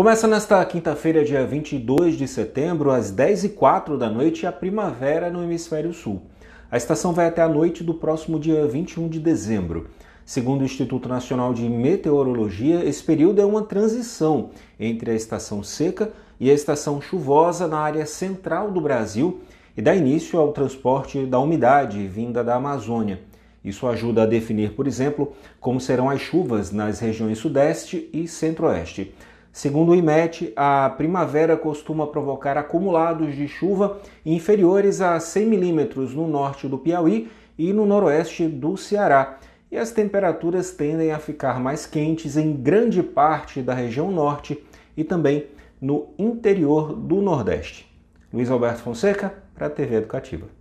Começa nesta quinta-feira, dia 22 de setembro, às 10 e 04 da noite, a primavera no hemisfério sul. A estação vai até a noite do próximo dia 21 de dezembro. Segundo o Instituto Nacional de Meteorologia, esse período é uma transição entre a estação seca e a estação chuvosa na área central do Brasil e dá início ao transporte da umidade vinda da Amazônia. Isso ajuda a definir, por exemplo, como serão as chuvas nas regiões Sudeste e Centro-Oeste. Segundo o IMET, a primavera costuma provocar acumulados de chuva inferiores a 100 milímetros no norte do Piauí e no noroeste do Ceará. E as temperaturas tendem a ficar mais quentes em grande parte da região norte e também no interior do Nordeste. Luiz Alberto Fonseca, para a TV Educativa.